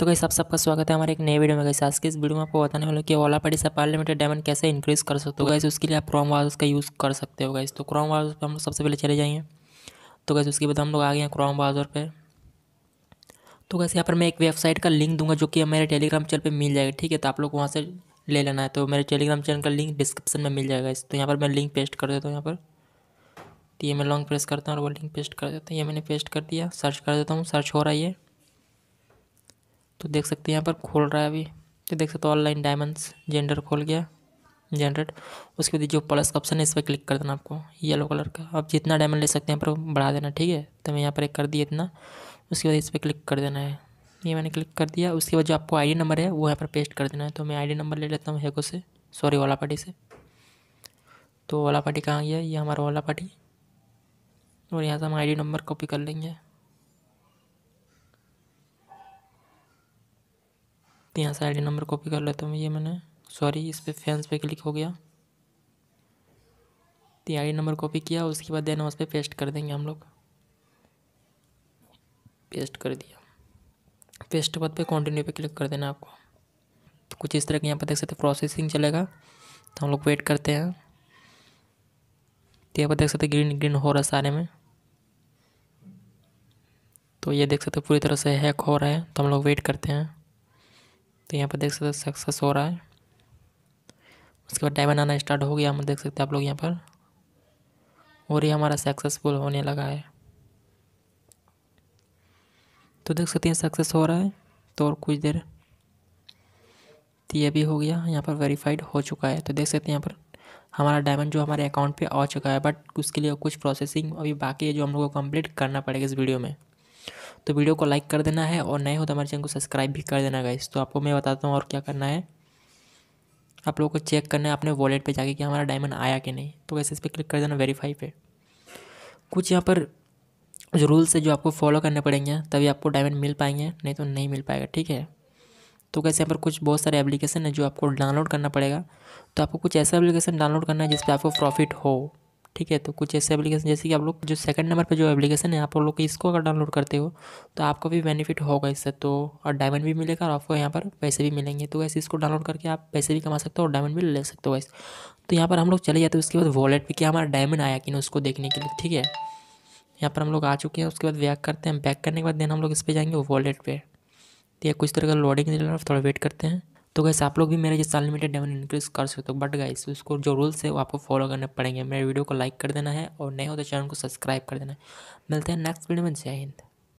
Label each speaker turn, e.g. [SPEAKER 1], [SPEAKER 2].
[SPEAKER 1] तो कैसे आप सबका स्वागत है हमारे एक नए वीडियो में कैसे आज के इस वीडियो में आपको बताने वाले कि ओला पड़ी सपा लिमिटेड डायमंड कैसे इंक्रीज़ कर सकते हो गई तो उसके लिए आप क्रोम वाउस का यूज़ कर सकते हो गई तो क्रोम वाउस पर हम लोग सबसे पहले चले जाएंगे तो कैसे उसके बाद हम लोग आ गए हैं क्रोम वाउजर पर तो कैसे यहाँ पर मैं एक वेबसाइट का लिंक दूंगा जो कि मेरे टेलीग्राम चैनल पर मिल जाएगा ठीक है तो आप लोग वहाँ से ले लेना है तो मेरे टेलीग्राम चैनल का लिंक डिस्क्रिप्शन में मिल जाएगा इस तो यहाँ पर मैं लिंक पेस्ट कर देता हूँ यहाँ पर तो ये मैं लॉन्ग प्रेस करता हूँ और वो लिंक पेस्ट कर देता हूँ ये मैंने पेस्ट कर दिया सर्च कर देता हूँ सर्च हो रहा है ये तो देख सकते हैं यहाँ पर खोल रहा है अभी तो देख सकते हो ऑनलाइन डायमंड्स जेंडर खोल गया जेनरेट उसके बाद जो प्लस ऑप्शन है इस पर क्लिक कर देना आपको येलो कलर का आप जितना डायमंड ले सकते हैं यहाँ पर बढ़ा देना ठीक है तो मैं यहाँ पर एक कर दिया इतना उसके बाद इस पर क्लिक कर देना है ये मैंने क्लिक कर दिया उसके बाद जो आपको आईडी नंबर है वो यहाँ पर पेस्ट कर देना है तो मैं आईडी नंबर ले लेता हूँ हेको से सॉरी ओला पार्टी से तो ओला पार्टी कहाँ गया ये हमारा ओला पार्टी और यहाँ से हम आई नंबर कॉपी कर लेंगे तो यहाँ से आई नंबर कॉपी कर लेता हूँ ये मैंने सॉरी इस पर फैंस पे क्लिक हो गया तो आई नंबर कॉपी किया उसके बाद देना उस पर पे पेस्ट कर देंगे हम लोग पेस्ट कर दिया पेस्ट के बाद पे कंटिन्यू पे क्लिक कर देना आपको तो कुछ इस तरह के यहाँ पर देख सकते हैं प्रोसेसिंग चलेगा तो हम लोग वेट करते हैं तो यहाँ पर देख सकते ग्रीन ग्रीन हो रहा है सारे में तो ये देख सकते पूरी तरह से हैक हो रहा है तो हम लोग वेट करते हैं तो यहाँ पर देख सकते हो सक्सेस हो रहा है उसके बाद डायमंड आना स्टार्ट हो गया हम देख सकते हैं आप लोग यहाँ पर और ये हमारा सक्सेसफुल होने लगा है तो देख सकते हैं सक्सेस हो रहा है तो और कुछ देर तो ये भी हो गया यहाँ पर वेरीफाइड हो चुका है तो देख सकते हैं यहाँ पर हमारा डायमंड जो हमारे अकाउंट पे आ चुका है बट उसके लिए कुछ प्रोसेसिंग अभी बाकी है जो हम लोग को कंप्लीट करना पड़ेगा इस वीडियो में तो वीडियो को लाइक कर देना है और नए हो तो हमारे चैनल को सब्सक्राइब भी कर देना गाइस तो आपको मैं बताता हूँ और क्या करना है आप लोगों को चेक करना है अपने वॉलेट पे जाके कि हमारा डायमंड आया कि नहीं तो वैसे इस पर क्लिक कर देना वेरीफाई पे कुछ यहाँ पर जो रूल्स है जो आपको फॉलो करने पड़ेंगे तभी आपको डायमंड मिल पाएंगे नहीं तो नहीं मिल पाएगा ठीक है तो कैसे यहाँ पर कुछ बहुत सारे एप्लीकेशन है जो आपको डाउनलोड करना पड़ेगा तो आपको कुछ ऐसा एप्लीकेशन डाउनलोड करना है जिस पर आपको प्रॉफिट हो ठीक है तो कुछ ऐसे एप्लीकेशन जैसे कि आप लोग जो सेकंड नंबर पे जो एप्लीकेशन है आप लोग इसको अगर डाउनलोड करते हो तो आपको भी बेनिफिट होगा इससे तो और डायमंड भी मिलेगा और आपको यहाँ पर पैसे भी मिलेंगे तो वैसे इसको डाउनलोड करके आप पैसे भी कमा सकते हो और डायमंड भी ले सकते हो वैसे तो यहाँ पर हम लोग चले जाते हैं उसके बाद वॉलेट पर क्या हमारा डायमंड आया कि नहीं उसको देखने के लिए ठीक है यहाँ पर हम लोग आ चुके हैं उसके बाद बैक करते हैं बैक करने के बाद देन हम लोग इस पर जाएंगे वॉलेट पर है कुछ तरह का लोडिंग थोड़ा वेट करते हैं तो गैस आप लोग भी मेरे जैसे अनलिमिटेड डेवन इंक्रीज कर सकते हो बट तो गाइस उसको जो रूल्स है वो आपको फॉलो करने पड़ेंगे मेरे वीडियो को लाइक कर देना है और नए हो तो चैनल को सब्सक्राइब कर देना है मिलते हैं नेक्स्ट वीडियो में जय हिंद